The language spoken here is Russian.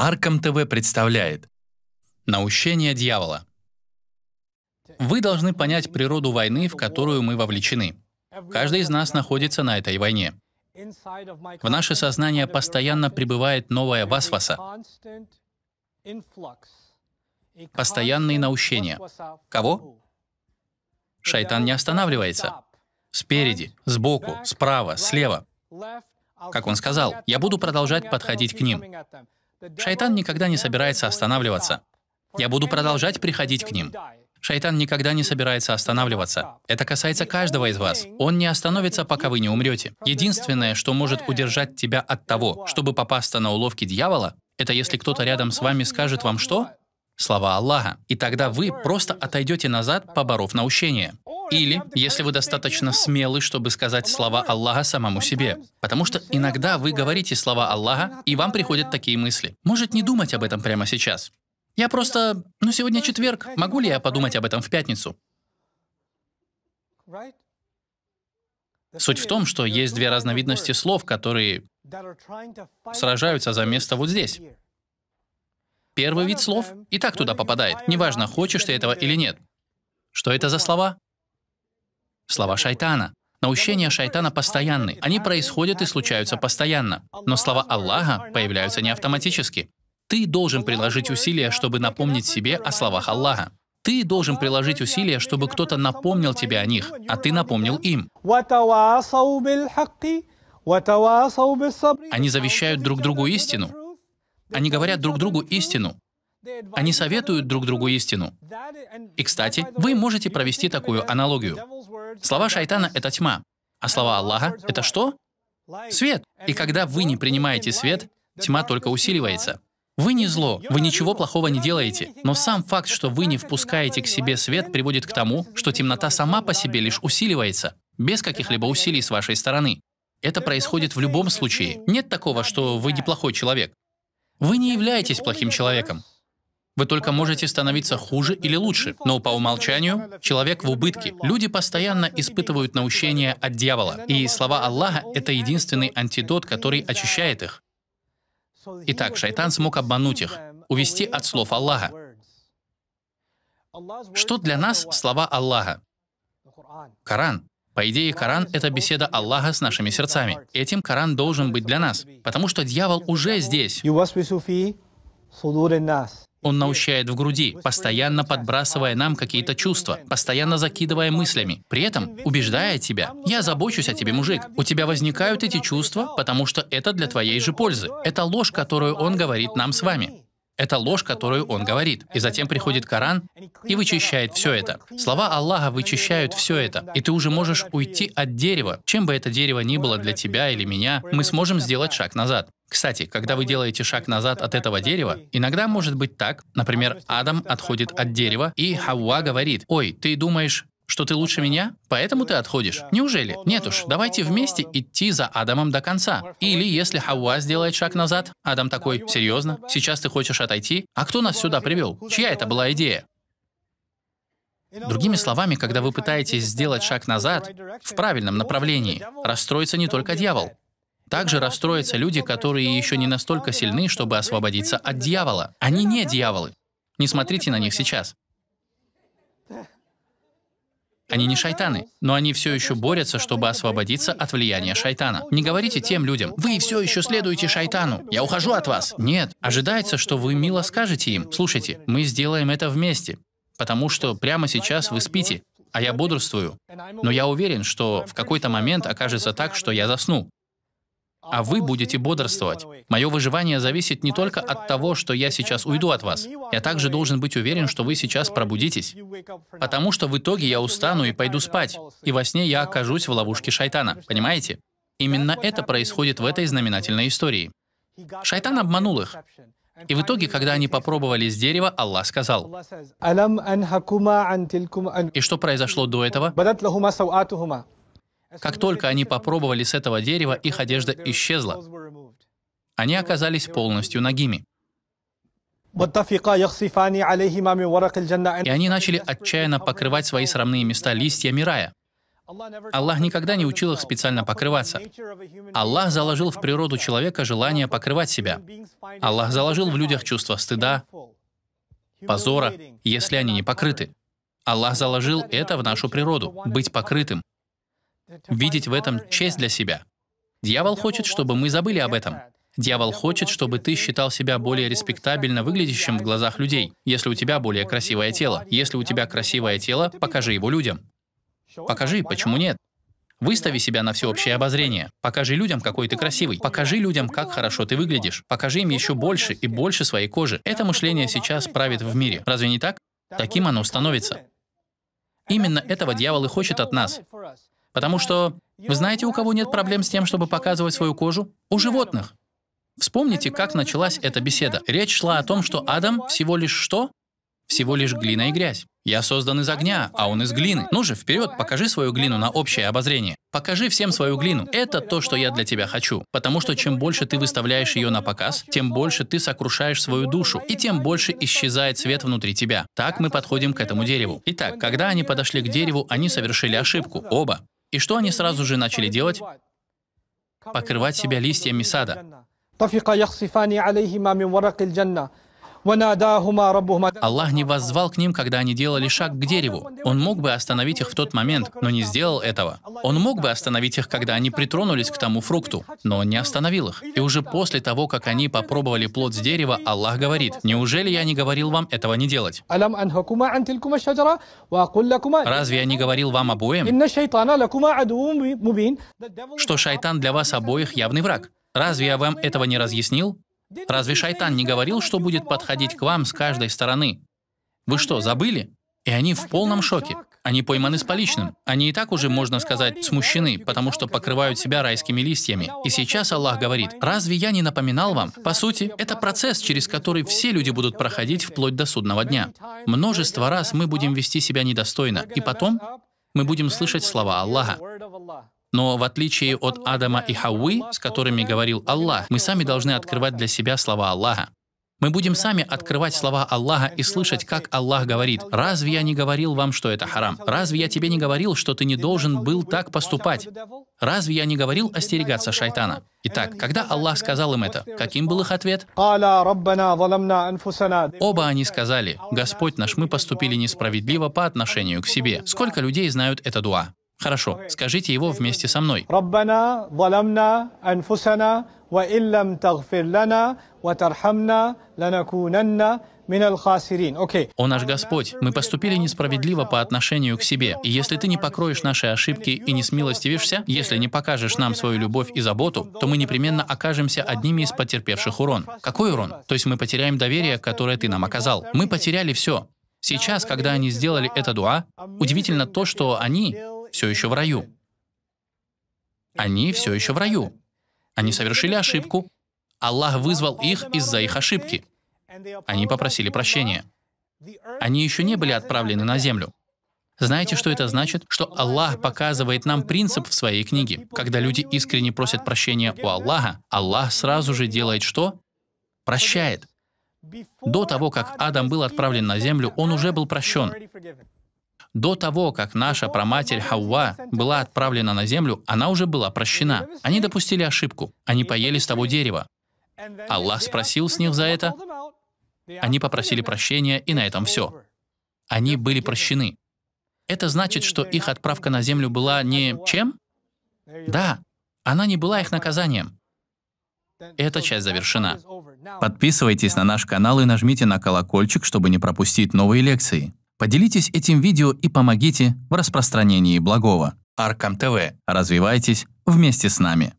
Арком ТВ представляет Наущение дьявола. Вы должны понять природу войны, в которую мы вовлечены. Каждый из нас находится на этой войне. В наше сознание постоянно прибывает новая васваса, постоянные наущения. Кого? Шайтан не останавливается. Спереди, сбоку, справа, слева. Как он сказал, я буду продолжать подходить к ним. Шайтан никогда не собирается останавливаться. Я буду продолжать приходить к ним. Шайтан никогда не собирается останавливаться. Это касается каждого из вас. Он не остановится, пока вы не умрете. Единственное, что может удержать тебя от того, чтобы попасться на уловки дьявола, это если кто-то рядом с вами скажет вам что? Слова Аллаха. И тогда вы просто отойдете назад, поборов наущение. Или, если вы достаточно смелы, чтобы сказать слова Аллаха самому себе. Потому что иногда вы говорите слова Аллаха, и вам приходят такие мысли. Может, не думать об этом прямо сейчас. Я просто... Ну, сегодня четверг. Могу ли я подумать об этом в пятницу? Суть в том, что есть две разновидности слов, которые сражаются за место вот здесь. Первый вид слов и так туда попадает, неважно, хочешь ты этого или нет. Что это за слова? Слова шайтана. Наущения шайтана постоянны. Они происходят и случаются постоянно. Но слова Аллаха появляются не автоматически. Ты должен приложить усилия, чтобы напомнить себе о словах Аллаха. Ты должен приложить усилия, чтобы кто-то напомнил тебе о них, а ты напомнил им. Они завещают друг другу истину. Они говорят друг другу истину. Они советуют друг другу истину. И, кстати, вы можете провести такую аналогию. Слова шайтана — это тьма, а слова Аллаха — это что? Свет. И когда вы не принимаете свет, тьма только усиливается. Вы не зло, вы ничего плохого не делаете, но сам факт, что вы не впускаете к себе свет, приводит к тому, что темнота сама по себе лишь усиливается, без каких-либо усилий с вашей стороны. Это происходит в любом случае. Нет такого, что вы неплохой человек. Вы не являетесь плохим человеком. Вы только можете становиться хуже или лучше, но по умолчанию человек в убытке. Люди постоянно испытывают наущение от дьявола, и слова Аллаха — это единственный антидот, который очищает их. Итак, шайтан смог обмануть их, увести от слов Аллаха. Что для нас слова Аллаха? Коран. По идее, Коран — это беседа Аллаха с нашими сердцами. Этим Коран должен быть для нас, потому что дьявол уже здесь. Он наущает в груди, постоянно подбрасывая нам какие-то чувства, постоянно закидывая мыслями, при этом убеждая тебя. «Я забочусь о тебе, мужик». У тебя возникают эти чувства, потому что это для твоей же пользы. Это ложь, которую он говорит нам с вами. Это ложь, которую он говорит. И затем приходит Коран и вычищает все это. Слова Аллаха вычищают все это. И ты уже можешь уйти от дерева. Чем бы это дерево ни было для тебя или меня, мы сможем сделать шаг назад. Кстати, когда вы делаете шаг назад от этого дерева, иногда может быть так, например, Адам отходит от дерева, и Хауа говорит, «Ой, ты думаешь, что ты лучше меня? Поэтому ты отходишь. Неужели? Нет уж, давайте вместе идти за Адамом до конца. Или если Хауа сделает шаг назад, Адам такой, серьезно? Сейчас ты хочешь отойти? А кто нас сюда привел? Чья это была идея? Другими словами, когда вы пытаетесь сделать шаг назад в правильном направлении, расстроится не только дьявол, также расстроятся люди, которые еще не настолько сильны, чтобы освободиться от дьявола. Они не дьяволы. Не смотрите на них сейчас. Они не шайтаны, но они все еще борются, чтобы освободиться от влияния шайтана. Не говорите тем людям, вы все еще следуете шайтану, я ухожу от вас. Нет, ожидается, что вы мило скажете им, слушайте, мы сделаем это вместе, потому что прямо сейчас вы спите, а я бодрствую. Но я уверен, что в какой-то момент окажется так, что я засну а вы будете бодрствовать. Мое выживание зависит не только от того, что я сейчас уйду от вас. Я также должен быть уверен, что вы сейчас пробудитесь. Потому что в итоге я устану и пойду спать, и во сне я окажусь в ловушке шайтана. Понимаете? Именно это происходит в этой знаменательной истории. Шайтан обманул их. И в итоге, когда они попробовали с дерева, Аллах сказал. И что произошло до этого? Как только они попробовали с этого дерева, их одежда исчезла. Они оказались полностью нагими. И они начали отчаянно покрывать свои срамные места листьями рая. Аллах никогда не учил их специально покрываться. Аллах заложил в природу человека желание покрывать себя. Аллах заложил в людях чувство стыда, позора, если они не покрыты. Аллах заложил это в нашу природу, быть покрытым видеть в этом честь для себя. Дьявол хочет, чтобы мы забыли об этом. Дьявол хочет, чтобы ты считал себя более респектабельно выглядящим в глазах людей, если у тебя более красивое тело. Если у тебя красивое тело, покажи его людям. Покажи, почему нет? Выстави себя на всеобщее обозрение. Покажи людям, какой ты красивый. Покажи людям, как хорошо ты выглядишь. Покажи им еще больше и больше своей кожи. Это мышление сейчас правит в мире. Разве не так? Таким оно становится. Именно этого дьявол и хочет от нас. Потому что вы знаете, у кого нет проблем с тем, чтобы показывать свою кожу? У животных. Вспомните, как началась эта беседа. Речь шла о том, что Адам всего лишь что? Всего лишь глина и грязь. Я создан из огня, а он из глины. Ну же, вперед, покажи свою глину на общее обозрение. Покажи всем свою глину. Это то, что я для тебя хочу. Потому что чем больше ты выставляешь ее на показ, тем больше ты сокрушаешь свою душу, и тем больше исчезает свет внутри тебя. Так мы подходим к этому дереву. Итак, когда они подошли к дереву, они совершили ошибку. Оба. И что они сразу же начали делать? Покрывать себя листьями сада. Аллах не воззвал к ним, когда они делали шаг к дереву. Он мог бы остановить их в тот момент, но не сделал этого. Он мог бы остановить их, когда они притронулись к тому фрукту, но он не остановил их. И уже после того, как они попробовали плод с дерева, Аллах говорит, «Неужели я не говорил вам этого не делать?» Разве я не говорил вам обоим, что шайтан для вас обоих явный враг? Разве я вам этого не разъяснил? Разве шайтан не говорил, что будет подходить к вам с каждой стороны? Вы что, забыли? И они в полном шоке. Они пойманы с поличным. Они и так уже, можно сказать, смущены, потому что покрывают себя райскими листьями. И сейчас Аллах говорит, разве я не напоминал вам? По сути, это процесс, через который все люди будут проходить вплоть до судного дня. Множество раз мы будем вести себя недостойно, и потом мы будем слышать слова Аллаха. Но в отличие от Адама и Хауи, с которыми говорил Аллах, мы сами должны открывать для себя слова Аллаха. Мы будем сами открывать слова Аллаха и слышать, как Аллах говорит, «Разве я не говорил вам, что это харам? Разве я тебе не говорил, что ты не должен был так поступать? Разве я не говорил остерегаться шайтана?» Итак, когда Аллах сказал им это, каким был их ответ? Оба они сказали, «Господь наш, мы поступили несправедливо по отношению к себе». Сколько людей знают это дуа? Хорошо, скажите его вместе со мной. «О наш Господь, мы поступили несправедливо по отношению к себе, и если ты не покроешь наши ошибки и не смилостивишься, если не покажешь нам свою любовь и заботу, то мы непременно окажемся одними из потерпевших урон. Какой урон? То есть мы потеряем доверие, которое ты нам оказал. Мы потеряли все. Сейчас, когда они сделали это дуа, удивительно то, что они все еще в раю. Они все еще в раю. Они совершили ошибку. Аллах вызвал их из-за их ошибки. Они попросили прощения. Они еще не были отправлены на землю. Знаете, что это значит? Что Аллах показывает нам принцип в своей книге. Когда люди искренне просят прощения у Аллаха, Аллах сразу же делает что? Прощает. До того, как Адам был отправлен на землю, он уже был прощен. До того, как наша проматерь Хауа была отправлена на землю, она уже была прощена. Они допустили ошибку. Они поели с того дерева. Аллах спросил с них за это. Они попросили прощения, и на этом все. Они были прощены. Это значит, что их отправка на землю была не чем? Да, она не была их наказанием. Эта часть завершена. Подписывайтесь на наш канал и нажмите на колокольчик, чтобы не пропустить новые лекции. Поделитесь этим видео и помогите в распространении благого. Аркам ТВ. Развивайтесь вместе с нами.